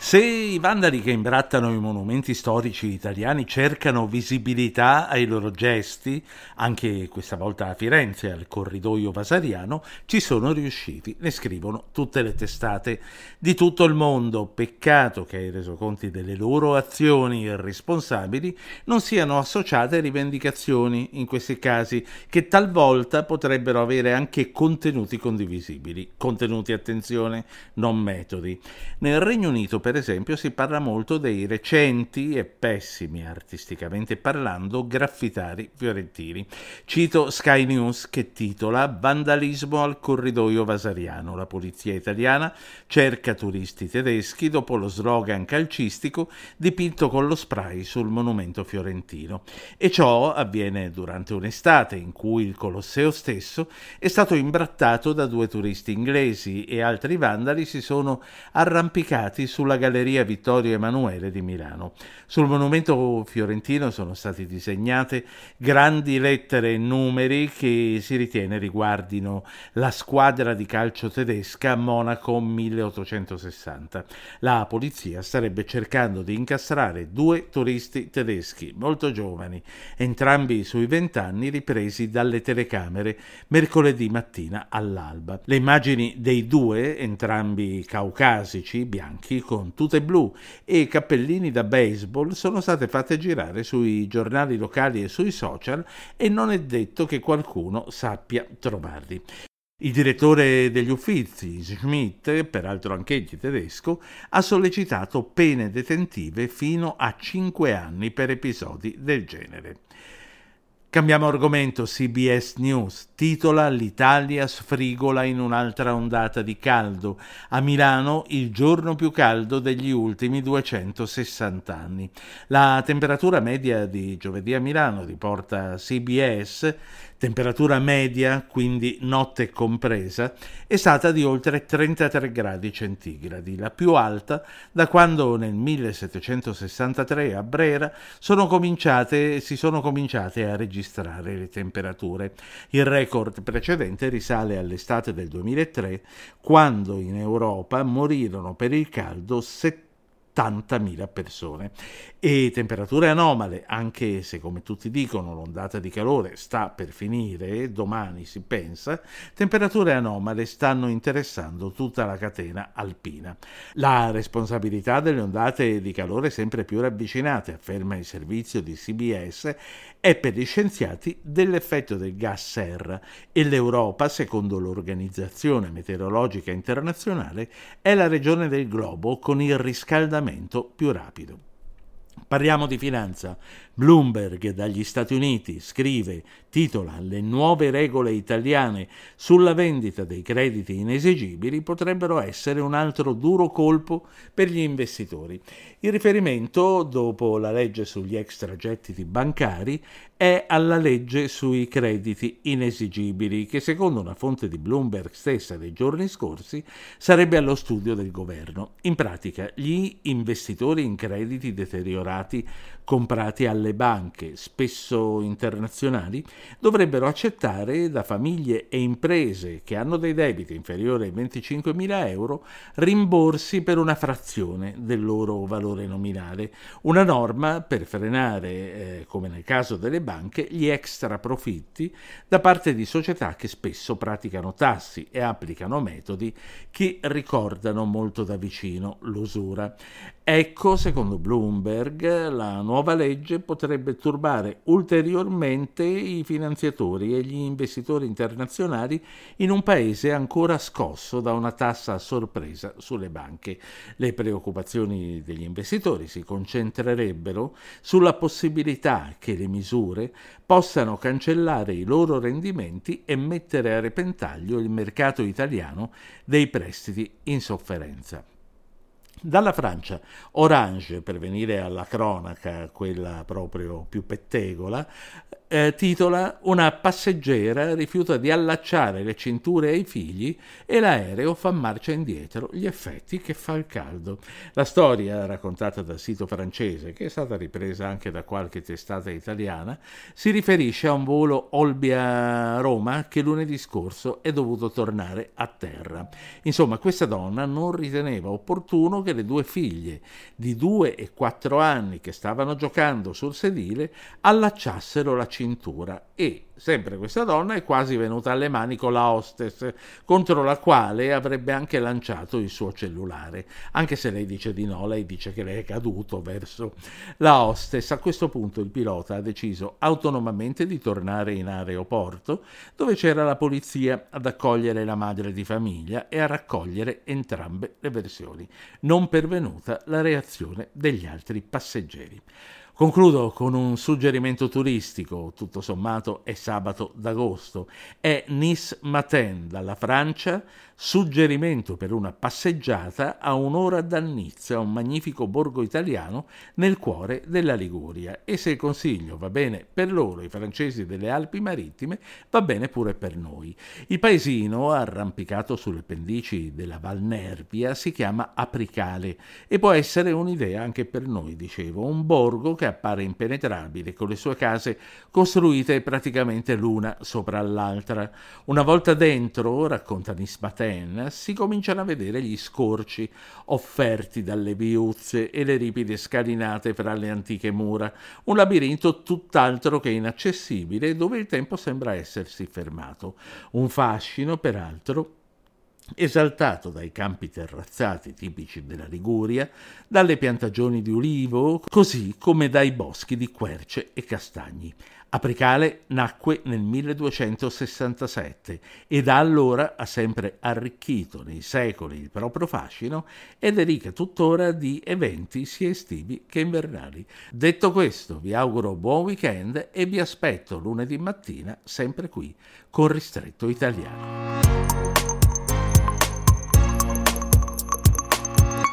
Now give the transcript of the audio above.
Se i vandali che imbrattano i monumenti storici italiani cercano visibilità ai loro gesti, anche questa volta a Firenze, al corridoio vasariano, ci sono riusciti, ne scrivono tutte le testate di tutto il mondo. Peccato che ai resoconti delle loro azioni irresponsabili non siano associate rivendicazioni in questi casi, che talvolta potrebbero avere anche contenuti condivisibili. Contenuti, attenzione, non metodi. Nel Regno Unito, per per esempio, si parla molto dei recenti e pessimi, artisticamente parlando, graffitari fiorentini. Cito Sky News che titola Vandalismo al corridoio vasariano. La polizia italiana cerca turisti tedeschi dopo lo slogan calcistico dipinto con lo spray sul monumento fiorentino. E ciò avviene durante un'estate in cui il Colosseo stesso è stato imbrattato da due turisti inglesi e altri vandali si sono arrampicati sulla Galleria Vittorio Emanuele di Milano. Sul monumento fiorentino sono state disegnate grandi lettere e numeri che si ritiene riguardino la squadra di calcio tedesca Monaco 1860. La polizia starebbe cercando di incastrare due turisti tedeschi molto giovani, entrambi sui vent'anni ripresi dalle telecamere mercoledì mattina all'alba. Le immagini dei due, entrambi caucasici, bianchi, con Simpson, tute blu e cappellini da baseball sono state fatte girare sui giornali locali e sui social e non è detto che qualcuno sappia trovarli. Il direttore degli uffizi, Schmidt, peraltro anch'egli tedesco, ha sollecitato pene detentive fino a 5 anni per episodi del genere. Cambiamo argomento, CBS News titola L'Italia sfrigola in un'altra ondata di caldo. A Milano il giorno più caldo degli ultimi 260 anni. La temperatura media di giovedì a Milano, riporta CBS, temperatura media, quindi notte compresa, è stata di oltre 33 gradi centigradi, la più alta da quando nel 1763 a Brera sono cominciate, si sono cominciate a registrare registrare le temperature. Il record precedente risale all'estate del 2003, quando in Europa morirono per il caldo 70 80.000 persone. E temperature anomale, anche se come tutti dicono l'ondata di calore sta per finire, domani si pensa, temperature anomale stanno interessando tutta la catena alpina. La responsabilità delle ondate di calore sempre più ravvicinate, afferma il servizio di CBS, è per gli scienziati dell'effetto del gas serra e l'Europa, secondo l'Organizzazione Meteorologica Internazionale, è la regione del globo con il riscaldamento miglioramento più rapido. Parliamo di finanza. Bloomberg dagli Stati Uniti scrive titola Le nuove regole italiane sulla vendita dei crediti inesigibili potrebbero essere un altro duro colpo per gli investitori. Il riferimento, dopo la legge sugli extragettiti bancari, è alla legge sui crediti inesigibili, che secondo una fonte di Bloomberg stessa dei giorni scorsi sarebbe allo studio del governo. In pratica, gli investitori in crediti deteriorati comprati alle banche, spesso internazionali, dovrebbero accettare da famiglie e imprese che hanno dei debiti inferiori ai 25.000 euro rimborsi per una frazione del loro valore nominale, una norma per frenare, eh, come nel caso delle banche, gli extra profitti da parte di società che spesso praticano tassi e applicano metodi che ricordano molto da vicino l'usura. Ecco, secondo Bloomberg, la nuova legge potrebbe turbare ulteriormente i finanziatori e gli investitori internazionali in un paese ancora scosso da una tassa a sorpresa sulle banche. Le preoccupazioni degli investitori si concentrerebbero sulla possibilità che le misure possano cancellare i loro rendimenti e mettere a repentaglio il mercato italiano dei prestiti in sofferenza. Dalla Francia, Orange, per venire alla cronaca, quella proprio più pettegola, eh, titola Una passeggera rifiuta di allacciare le cinture ai figli e l'aereo fa marcia indietro, gli effetti che fa il caldo. La storia, raccontata dal sito francese, che è stata ripresa anche da qualche testata italiana, si riferisce a un volo Olbia-Roma che lunedì scorso è dovuto tornare a terra. Insomma, questa donna non riteneva opportuno che le due figlie di due e quattro anni che stavano giocando sul sedile allacciassero la cintura e, sempre questa donna è quasi venuta alle mani con la hostess, contro la quale avrebbe anche lanciato il suo cellulare. Anche se lei dice di no, lei dice che lei è caduto verso la hostess. A questo punto il pilota ha deciso autonomamente di tornare in aeroporto, dove c'era la polizia ad accogliere la madre di famiglia e a raccogliere entrambe le versioni, non pervenuta la reazione degli altri passeggeri. Concludo con un suggerimento turistico, tutto sommato è sabato d'agosto, è Nice Matin dalla Francia, suggerimento per una passeggiata a un'ora da Nizza, un magnifico borgo italiano nel cuore della Liguria e se il consiglio va bene per loro, i francesi delle Alpi Marittime, va bene pure per noi. Il paesino arrampicato sulle pendici della Val Nervia si chiama Apricale e può essere un'idea anche per noi, dicevo, un borgo che appare impenetrabile, con le sue case costruite praticamente l'una sopra l'altra. Una volta dentro, racconta Nisbaten, si cominciano a vedere gli scorci offerti dalle viuzze e le ripide scalinate fra le antiche mura, un labirinto tutt'altro che inaccessibile dove il tempo sembra essersi fermato. Un fascino, peraltro, esaltato dai campi terrazzati tipici della Liguria, dalle piantagioni di ulivo, così come dai boschi di querce e castagni. Apricale nacque nel 1267 e da allora ha sempre arricchito nei secoli il proprio fascino ed è ricca tuttora di eventi sia estivi che invernali. Detto questo, vi auguro buon weekend e vi aspetto lunedì mattina sempre qui con Ristretto Italiano.